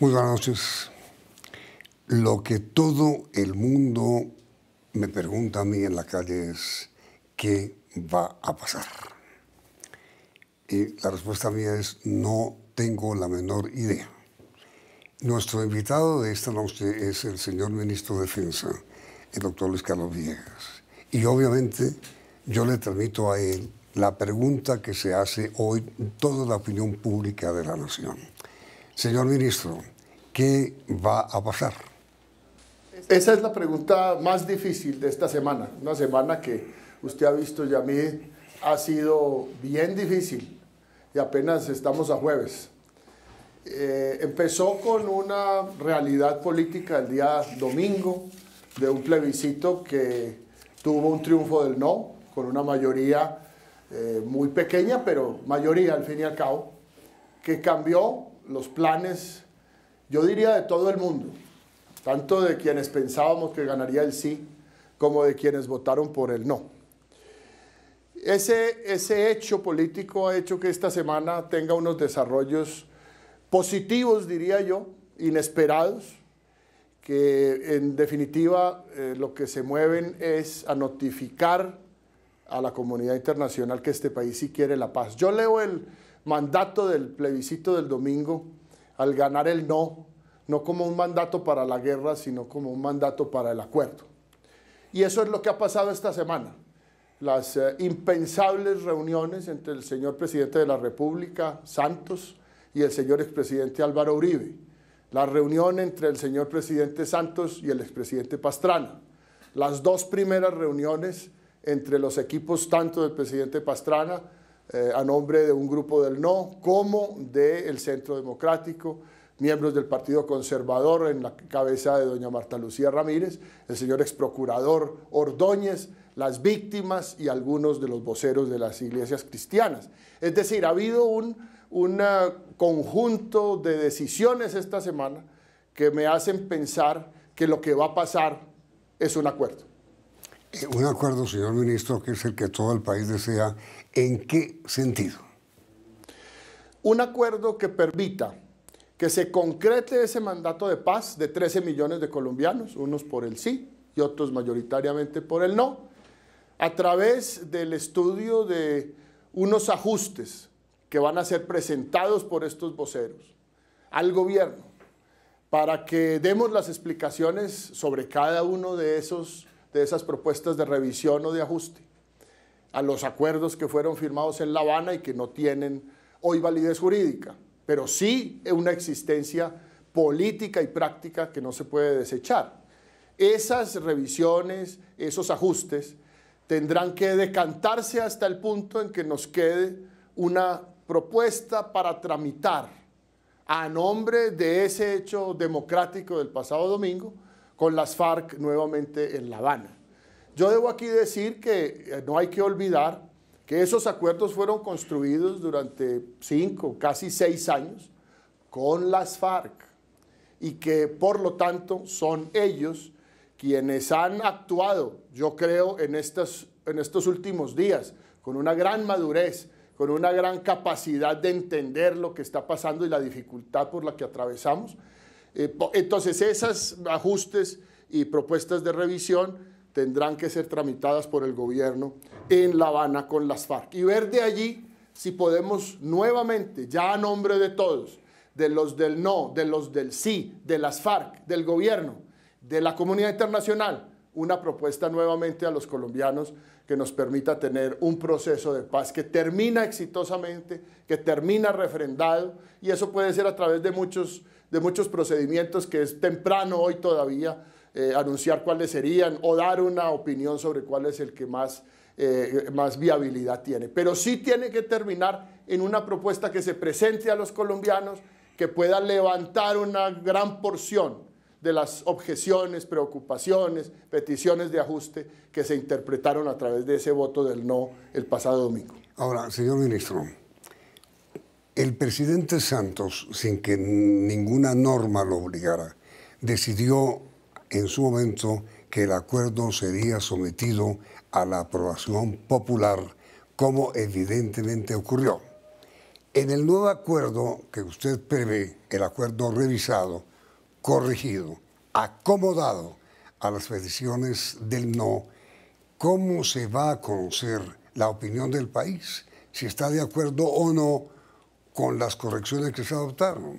Muy buenas noches. Lo que todo el mundo me pregunta a mí en la calle es, ¿qué va a pasar? Y la respuesta mía es, no tengo la menor idea. Nuestro invitado de esta noche es el señor ministro de Defensa, el doctor Luis Carlos Villegas. Y obviamente yo le transmito a él la pregunta que se hace hoy toda la opinión pública de la nación. Señor ministro, ¿qué va a pasar? Esa es la pregunta más difícil de esta semana, una semana que usted ha visto, mí ha sido bien difícil y apenas estamos a jueves. Eh, empezó con una realidad política el día domingo de un plebiscito que tuvo un triunfo del no, con una mayoría eh, muy pequeña, pero mayoría al fin y al cabo, que cambió los planes yo diría de todo el mundo, tanto de quienes pensábamos que ganaría el sí como de quienes votaron por el no. Ese, ese hecho político ha hecho que esta semana tenga unos desarrollos positivos, diría yo, inesperados, que en definitiva eh, lo que se mueven es a notificar a la comunidad internacional que este país sí quiere la paz. Yo leo el mandato del plebiscito del domingo al ganar el no, no como un mandato para la guerra, sino como un mandato para el acuerdo. Y eso es lo que ha pasado esta semana. Las eh, impensables reuniones entre el señor presidente de la República, Santos, y el señor expresidente Álvaro Uribe. La reunión entre el señor presidente Santos y el expresidente Pastrana. Las dos primeras reuniones entre los equipos tanto del presidente Pastrana eh, a nombre de un grupo del no, como del Centro Democrático, miembros del Partido Conservador en la cabeza de doña Marta Lucía Ramírez, el señor exprocurador Ordóñez, las víctimas y algunos de los voceros de las iglesias cristianas. Es decir, ha habido un ah, conjunto de decisiones esta semana que me hacen pensar que lo que va a pasar es un acuerdo. Eh, un acuerdo, señor ministro, que es el que todo el país desea, ¿en qué sentido? Un acuerdo que permita que se concrete ese mandato de paz de 13 millones de colombianos, unos por el sí y otros mayoritariamente por el no, a través del estudio de unos ajustes que van a ser presentados por estos voceros al gobierno para que demos las explicaciones sobre cada uno de esos de esas propuestas de revisión o de ajuste a los acuerdos que fueron firmados en La Habana y que no tienen hoy validez jurídica, pero sí una existencia política y práctica que no se puede desechar. Esas revisiones, esos ajustes, tendrán que decantarse hasta el punto en que nos quede una propuesta para tramitar a nombre de ese hecho democrático del pasado domingo, con las FARC nuevamente en La Habana. Yo debo aquí decir que eh, no hay que olvidar que esos acuerdos fueron construidos durante cinco, casi seis años con las FARC y que por lo tanto son ellos quienes han actuado, yo creo, en, en estos últimos días, con una gran madurez, con una gran capacidad de entender lo que está pasando y la dificultad por la que atravesamos, eh, entonces, esas ajustes y propuestas de revisión tendrán que ser tramitadas por el gobierno en La Habana con las FARC y ver de allí si podemos nuevamente, ya a nombre de todos, de los del no, de los del sí, de las FARC, del gobierno, de la comunidad internacional, una propuesta nuevamente a los colombianos que nos permita tener un proceso de paz que termina exitosamente, que termina refrendado, y eso puede ser a través de muchos de muchos procedimientos que es temprano hoy todavía eh, anunciar cuáles serían o dar una opinión sobre cuál es el que más, eh, más viabilidad tiene. Pero sí tiene que terminar en una propuesta que se presente a los colombianos, que pueda levantar una gran porción de las objeciones, preocupaciones, peticiones de ajuste que se interpretaron a través de ese voto del no el pasado domingo. Ahora, señor ministro, el presidente Santos, sin que ninguna norma lo obligara, decidió en su momento que el acuerdo sería sometido a la aprobación popular, como evidentemente ocurrió. En el nuevo acuerdo que usted prevé, el acuerdo revisado, corregido, acomodado a las peticiones del no, ¿cómo se va a conocer la opinión del país? Si está de acuerdo o no con las correcciones que se adoptaron.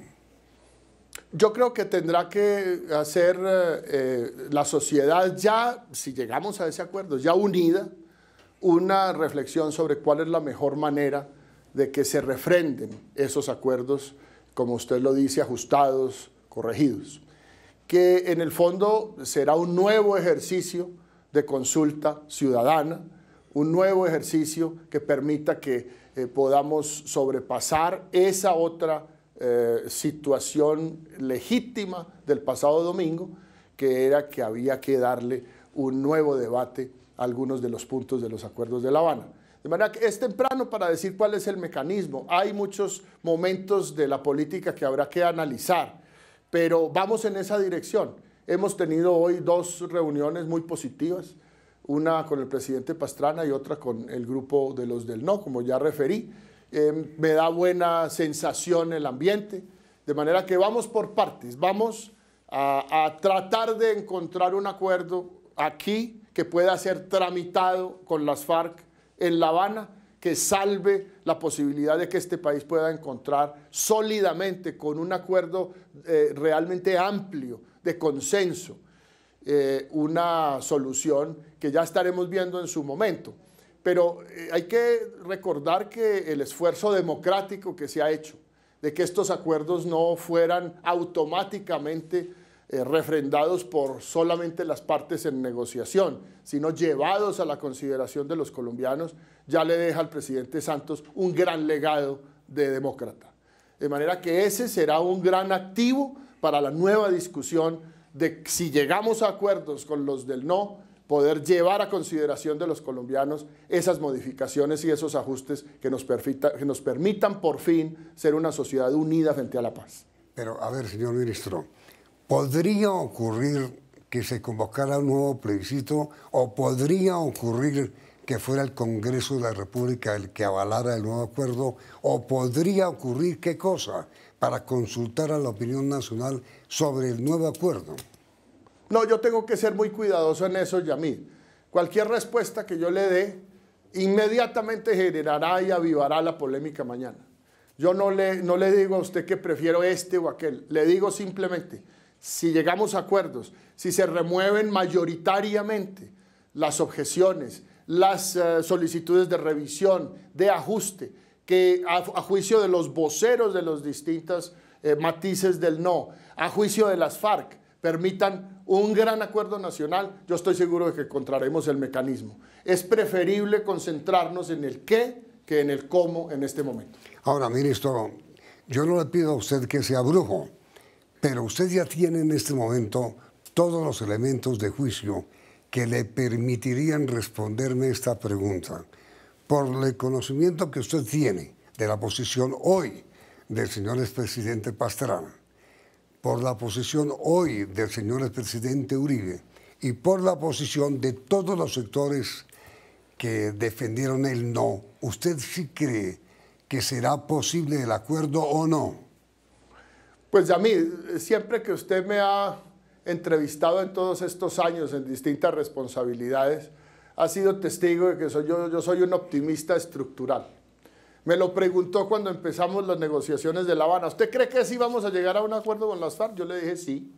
Yo creo que tendrá que hacer eh, eh, la sociedad ya, si llegamos a ese acuerdo, ya unida, una reflexión sobre cuál es la mejor manera de que se refrenden esos acuerdos, como usted lo dice, ajustados, corregidos, que en el fondo será un nuevo ejercicio de consulta ciudadana, un nuevo ejercicio que permita que eh, podamos sobrepasar esa otra eh, situación legítima del pasado domingo, que era que había que darle un nuevo debate a algunos de los puntos de los acuerdos de La Habana. De manera que es temprano para decir cuál es el mecanismo. Hay muchos momentos de la política que habrá que analizar, pero vamos en esa dirección. Hemos tenido hoy dos reuniones muy positivas una con el presidente Pastrana y otra con el grupo de los del no, como ya referí. Em, me da buena sensación el ambiente, de manera que vamos por partes, vamos a, tratar de encontrar un acuerdo aquí que pueda ser tramitado con las FARC en La Habana, que salve la posibilidad de que este país pueda encontrar sólidamente con un acuerdo eh, realmente amplio de consenso eh, una solución que ya estaremos viendo en su momento. Pero eh, hay que recordar que el esfuerzo democrático que se ha hecho, de que estos acuerdos no fueran automáticamente eh, refrendados por solamente las partes en negociación, sino llevados a la consideración de los colombianos, ya le deja al presidente Santos un gran legado de demócrata. De manera que ese será un gran activo para la nueva discusión de si llegamos a acuerdos con los del no, poder llevar a consideración de los colombianos esas modificaciones y esos ajustes que nos, que nos permitan por fin ser una sociedad unida frente a la paz. Pero, a ver, señor ministro, ¿podría ocurrir que se convocara un nuevo plebiscito o podría ocurrir que fuera el Congreso de la República el que avalara el nuevo acuerdo o podría ocurrir qué cosa? para consultar a la opinión nacional sobre el nuevo acuerdo? No, yo tengo que ser muy cuidadoso en eso, Yamir. Cualquier respuesta que yo le dé inmediatamente generará y avivará la polémica mañana. Yo no le, no le digo a usted que prefiero este o aquel, le digo simplemente, si llegamos a acuerdos, si se remueven mayoritariamente las objeciones, las eh, solicitudes de revisión, de ajuste, que a, juicio de los voceros de los distintos eh, matices del no, a juicio de las FARC, permitan un gran acuerdo nacional, yo estoy seguro de que encontraremos el mecanismo. Es preferible concentrarnos en el qué que en el cómo en este momento. Ahora, ministro, yo no le pido a usted que sea brujo, pero usted ya tiene en este momento todos los elementos de juicio que le permitirían responderme esta pregunta por el conocimiento que usted tiene de la posición hoy del señor expresidente Pastrana, por la posición hoy del señor expresidente Uribe y por la posición de todos los sectores que defendieron el no, ¿usted sí cree que será posible el acuerdo o no? Pues a mí, siempre que usted me ha entrevistado en todos estos años en distintas responsabilidades, ha sido testigo de que soy, yo, yo soy un optimista estructural. Me lo preguntó cuando empezamos las negociaciones de La Habana. ¿Usted cree que sí vamos a llegar a un acuerdo con las FARC? Yo le dije sí.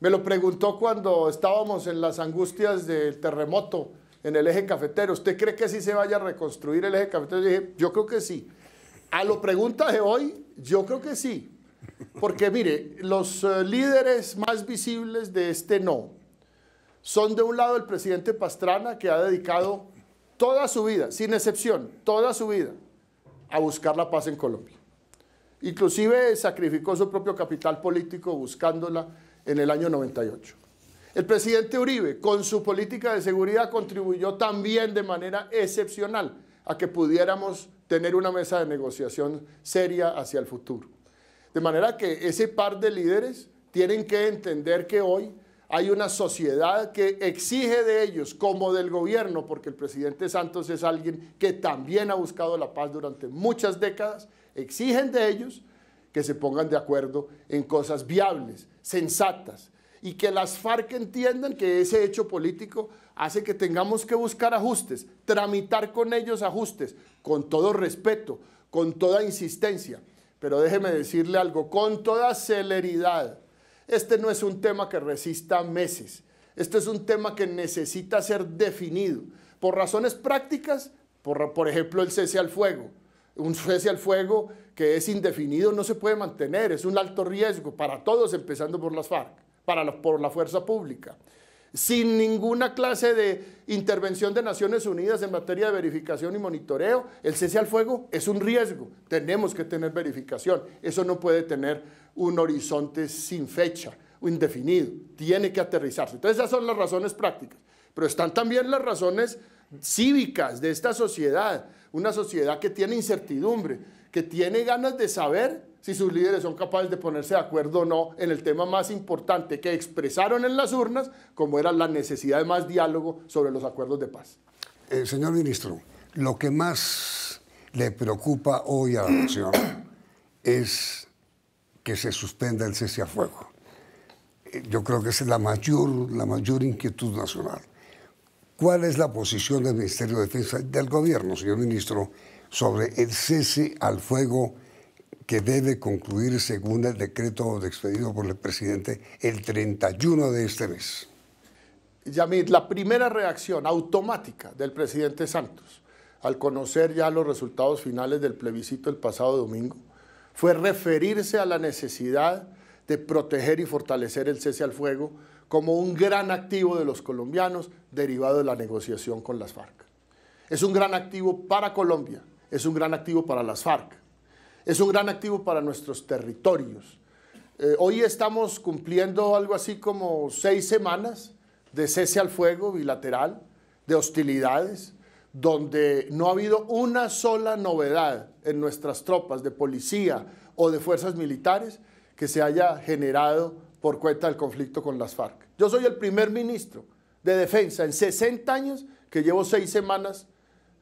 Me lo preguntó cuando estábamos en las angustias del terremoto en el eje cafetero. ¿Usted cree que sí se vaya a reconstruir el eje cafetero? Yo dije, yo creo que sí. A lo pregunta de hoy, yo creo que sí. Porque mire, los eh, líderes más visibles de este no son de un lado el presidente Pastrana, que ha dedicado toda su vida, sin excepción, toda su vida, a buscar la paz en Colombia. Inclusive sacrificó su propio capital político buscándola en el año 98. El presidente Uribe, con su política de seguridad, contribuyó también de manera excepcional a que pudiéramos tener una mesa de negociación seria hacia el futuro. De manera que ese par de líderes tienen que entender que hoy hay una sociedad que exige de ellos, como del gobierno, porque el presidente Santos es alguien que también ha buscado la paz durante muchas décadas, exigen de ellos que se pongan de acuerdo en cosas viables, sensatas, y que las FARC entiendan que ese hecho político hace que tengamos que buscar ajustes, tramitar con ellos ajustes, con todo respeto, con toda insistencia. Pero déjeme decirle algo, con toda celeridad, este no es un tema que resista meses. Este es un tema que necesita ser definido por razones prácticas, por, ejemplo el cese al fuego. Un cese al fuego que es indefinido no se puede mantener, es un alto riesgo para todos, empezando por las FARC, por la fuerza pública sin ninguna clase de intervención de Naciones Unidas en materia de verificación y monitoreo, el cese al fuego es un riesgo. Tenemos que tener verificación. Eso no puede tener un horizonte sin fecha, o indefinido. Tiene que aterrizarse. Entonces esas son las razones prácticas. Pero están también las razones cívicas de esta sociedad, una sociedad que tiene incertidumbre, que tiene ganas de saber si sus líderes son capaces de ponerse de acuerdo o no en el tema más importante que expresaron en las urnas, como era la necesidad de más diálogo sobre los acuerdos de paz. Eh, señor ministro, lo que más le preocupa hoy a la nación es que se suspenda el cese a fuego. Eh, yo creo que es la mayor, la mayor inquietud nacional. ¿Cuál es la posición del Ministerio de Defensa del Gobierno, señor ministro, sobre el cese al fuego que debe concluir según el decreto expedido por el presidente el 31 de este mes. Yamid, la primera reacción automática del presidente Santos al conocer ya los resultados finales del plebiscito el pasado domingo fue referirse a la necesidad de proteger y fortalecer el cese al fuego como un gran activo de los colombianos derivado de la negociación con las FARC. Es un gran activo para Colombia, es un gran activo para las FARC es un gran activo para nuestros territorios. Eh, hoy estamos cumpliendo algo así como seis semanas de cese al fuego bilateral, de hostilidades, donde no ha habido una sola novedad en nuestras tropas de policía o de fuerzas militares que se haya generado por cuenta del conflicto con las FARC. Yo soy el primer ministro de defensa en 60 años que llevo seis semanas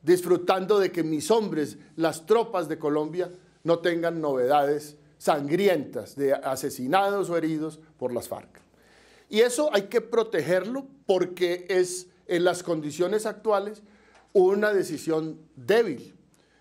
disfrutando de que mis hombres, las tropas de Colombia, no tengan novedades sangrientas de asesinados o heridos por las FARC. Y eso hay que protegerlo porque es en las condiciones actuales una decisión débil.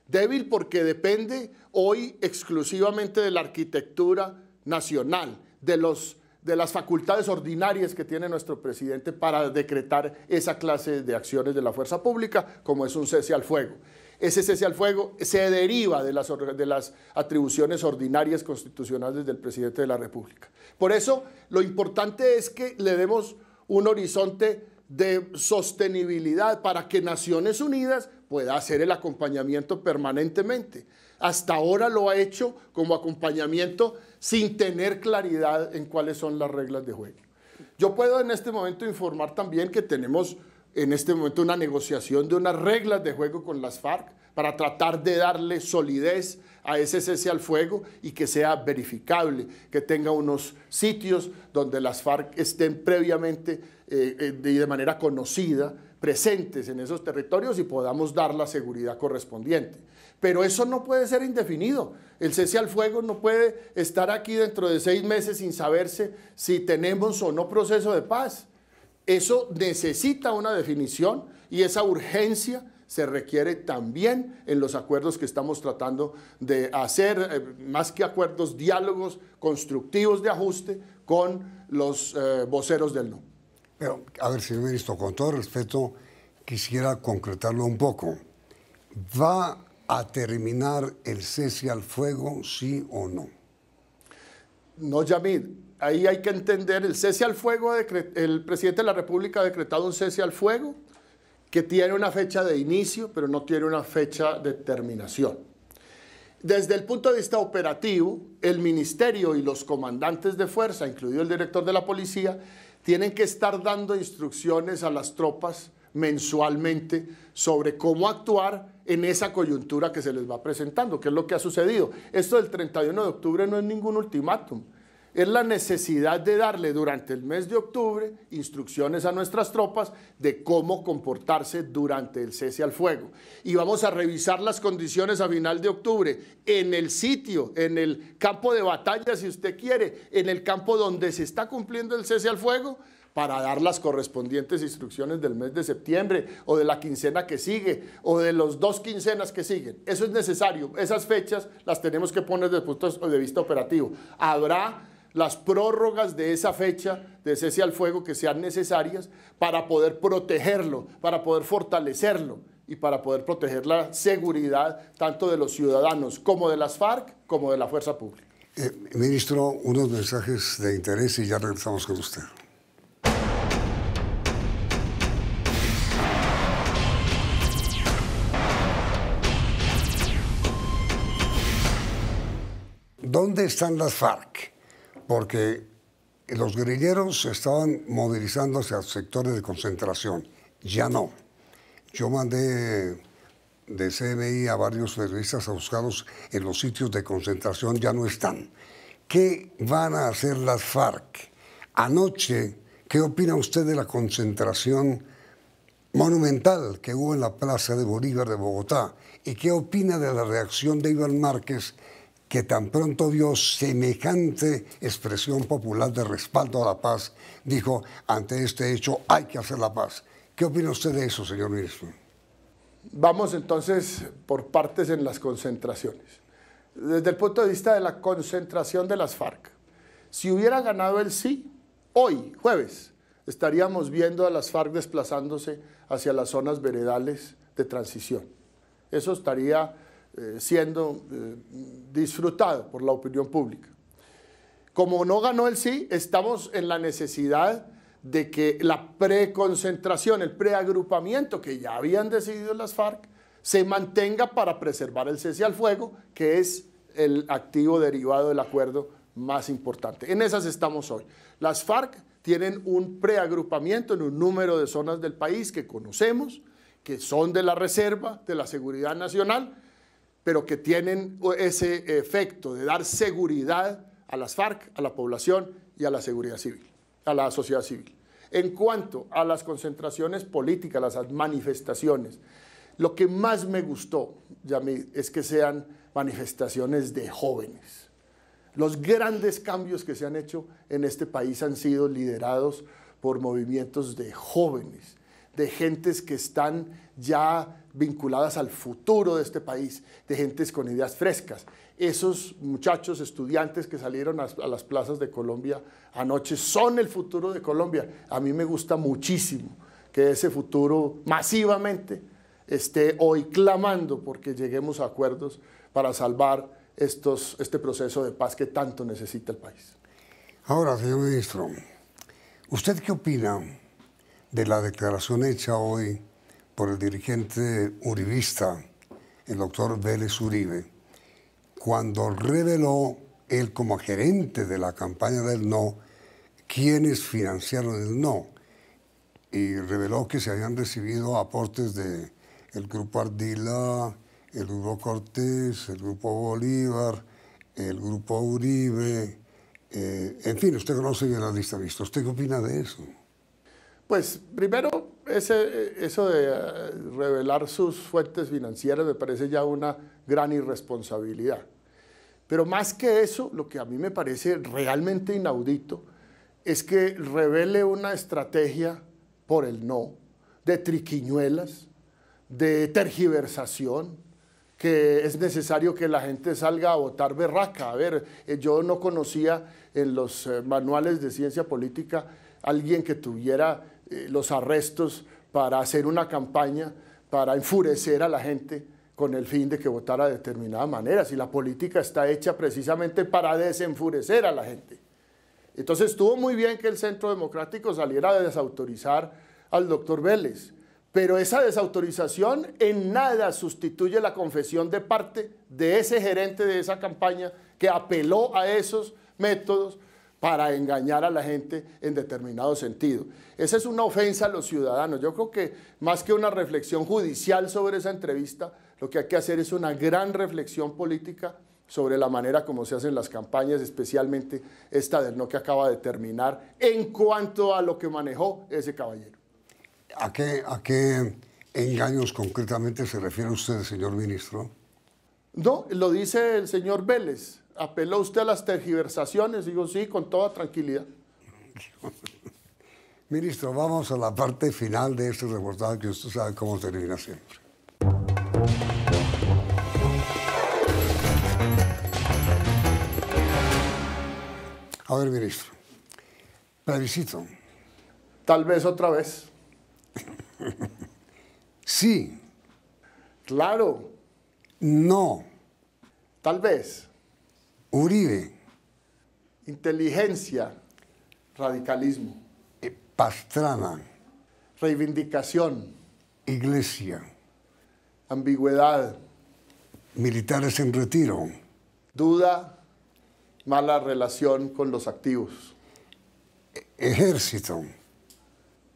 Débil porque depende hoy exclusivamente de la arquitectura nacional, de, los, de las facultades ordinarias que tiene nuestro presidente para decretar esa clase de acciones de la fuerza pública, como es un cese al fuego. Ese cese al fuego se deriva de las, de las atribuciones ordinarias constitucionales del presidente de la República. Por eso, lo importante es que le demos un horizonte de sostenibilidad para que Naciones Unidas pueda hacer el acompañamiento permanentemente. Hasta ahora lo ha hecho como acompañamiento sin tener claridad en cuáles son las reglas de juego. Yo puedo en este momento informar también que tenemos en este momento una negociación de unas reglas de juego con las FARC para tratar de darle solidez a ese cese al fuego y que sea verificable, que tenga unos sitios donde las FARC estén previamente eh, eh, y de manera conocida presentes en esos territorios y podamos dar la seguridad correspondiente. Pero eso no puede ser indefinido. El cese al fuego no puede estar aquí dentro de seis meses sin saberse si tenemos o no proceso de paz. Eso necesita una definición y esa urgencia se requiere también en los acuerdos que estamos tratando de hacer, eh, más que acuerdos, diálogos constructivos de ajuste con los eh, voceros del no. Pero, a ver, señor ministro, con todo respeto, quisiera concretarlo un poco. ¿Va a terminar el cese al fuego, sí o no? No, Yamid, ahí hay que entender el cese al fuego, el presidente de la República ha decretado un cese al fuego que tiene una fecha de inicio, pero no tiene una fecha de terminación. Desde el punto de vista operativo, el ministerio y los comandantes de fuerza, incluido el director de la policía, tienen que estar dando instrucciones a las tropas mensualmente sobre cómo actuar en esa coyuntura que se les va presentando, que es lo que ha sucedido. Esto del 31 de octubre no es ningún ultimátum es la necesidad de darle durante el mes de octubre instrucciones a nuestras tropas de cómo comportarse durante el cese al fuego. Y vamos a revisar las condiciones a final de octubre en el sitio, en el campo de batalla, si usted quiere, en el campo donde se está cumpliendo el cese al fuego para dar las correspondientes instrucciones del mes de septiembre o de la quincena que sigue o de los dos quincenas que siguen. Eso es necesario. Esas fechas las tenemos que poner desde el punto de vista operativo. Habrá las prórrogas de esa fecha de cese al fuego que sean necesarias para poder protegerlo, para poder fortalecerlo y para poder proteger la seguridad tanto de los ciudadanos como de las FARC como de la fuerza pública. Eh, ministro, unos mensajes de interés y ya regresamos con usted. ¿Dónde están las FARC? porque los guerrilleros estaban movilizando a sectores de concentración, ya no. Yo mandé de CBI a varios periodistas a buscarlos en los sitios de concentración, ya no están. ¿Qué van a hacer las FARC? Anoche, ¿qué opina usted de la concentración monumental que hubo en la Plaza de Bolívar de Bogotá? ¿Y qué opina de la reacción de Iván Márquez que tan pronto vio semejante expresión popular de respaldo a la paz, dijo, ante este hecho hay que hacer la paz. ¿Qué opina usted de eso, señor ministro? Vamos entonces por partes en las concentraciones. Desde el punto de vista de la concentración de las FARC, si hubiera ganado el sí, hoy, jueves, estaríamos viendo a las FARC desplazándose hacia las zonas veredales de transición. Eso estaría eh, siendo eh, disfrutado por la opinión pública. Como no ganó el sí, estamos en la necesidad de que la preconcentración, el preagrupamiento que ya habían decidido las FARC, se mantenga para preservar el cese al fuego, que es el activo derivado del acuerdo más importante. En esas estamos hoy. Las FARC tienen un preagrupamiento en un número de zonas del país que conocemos, que son de la Reserva de la Seguridad Nacional, pero que tienen ese efecto de dar seguridad a las FARC, a la población y a la seguridad civil, a la sociedad civil. En cuanto a las concentraciones políticas, las manifestaciones, lo que más me gustó, es que sean manifestaciones de jóvenes. Los grandes cambios que se han hecho en este país han sido liderados por movimientos de jóvenes de gentes que están ya vinculadas al futuro de este país, de gentes con ideas frescas. Esos muchachos, estudiantes que salieron a, las plazas de Colombia anoche son el futuro de Colombia. A mí me gusta muchísimo que ese futuro masivamente esté hoy clamando porque lleguemos a acuerdos para salvar estos, este proceso de paz que tanto necesita el país. Ahora, señor ministro, ¿usted qué opina? de la declaración hecha hoy por el dirigente uribista, el doctor Vélez Uribe, cuando reveló él como gerente de la campaña del no, quienes financiaron el no, y reveló que se habían recibido aportes de el grupo Ardila, el grupo Cortés, el grupo Bolívar, el grupo Uribe, eh, en fin, usted conoce bien la lista, visto ¿Usted qué opina de eso? Pues primero, eso de eh, revelar sus fuentes financieras me parece ya una gran irresponsabilidad. Pero más que eso, lo que a mí me parece realmente inaudito es que revele una estrategia por el no, de triquiñuelas, de tergiversación, que es necesario que la gente salga a votar berraca. A ver, eh, yo no conocía en los eh, manuales de ciencia política alguien que tuviera eh, los arrestos para hacer una campaña, para enfurecer a la gente con el fin de que votara de determinada manera, si la política está hecha precisamente para desenfurecer a la gente. Entonces estuvo muy bien que el Centro Democrático saliera a desautorizar al doctor Vélez, pero esa desautorización en nada sustituye la confesión de parte de ese gerente de esa campaña que apeló a esos métodos para engañar a la gente en determinado sentido. Esa es una ofensa a los ciudadanos. Yo creo que más que una reflexión judicial sobre esa entrevista, lo que hay que hacer es una gran reflexión política sobre la manera como se hacen las campañas, especialmente esta del no que acaba de terminar, en cuanto a lo que manejó ese caballero. ¿A qué, a qué engaños concretamente se refiere usted, señor ministro? No, lo dice el señor Vélez. ¿Apeló usted a las tergiversaciones? Digo, sí, con toda tranquilidad. Ministro, vamos a la parte final de este reportaje que usted sabe cómo termina siempre. A ver, ministro, plebiscito. Tal vez otra vez. sí. Claro. No. Tal vez. Uribe. Inteligencia, radicalismo. Eh, pastrana. Reivindicación. Iglesia. Ambigüedad. Militares en retiro. Duda, mala relación con los activos. E-, ejército.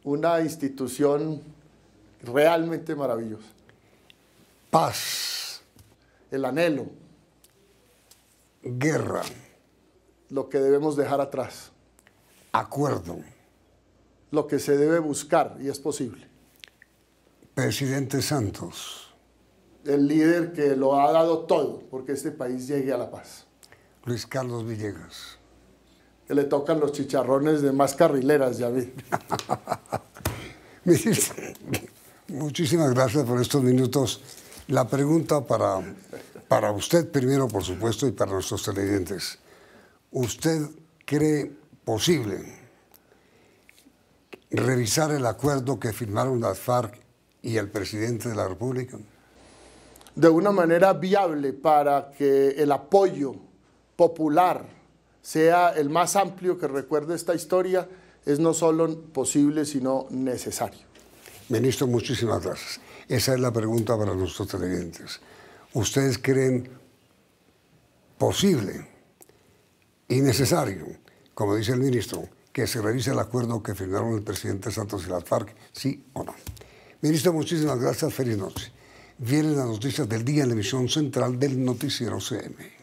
Una institución realmente maravillosa. Paz. El anhelo. Guerra. Lo que debemos dejar atrás. Acuerdo. Lo que se debe buscar y es posible. Presidente Santos. El líder que lo ha dado todo porque este país llegue a la paz. Luis Carlos Villegas. Que le tocan los chicharrones de más carrileras, ya vi. Muchísimas gracias por estos minutos. La pregunta para para usted primero, por supuesto, y para nuestros televidentes. ¿Usted cree posible revisar el acuerdo que firmaron las FARC y el presidente de la República? De una manera viable para que el apoyo popular sea el más amplio que recuerde esta historia es no solo posible, sino necesario. Ministro, muchísimas gracias. Esa es la pregunta para nuestros televidentes ustedes creen posible y necesario, como dice el ministro, que se revise el acuerdo que firmaron el presidente Santos y las FARC, sí o no. Ministro, muchísimas gracias, feliz noche. Vienen las noticias del día en la emisión central del noticiero CM.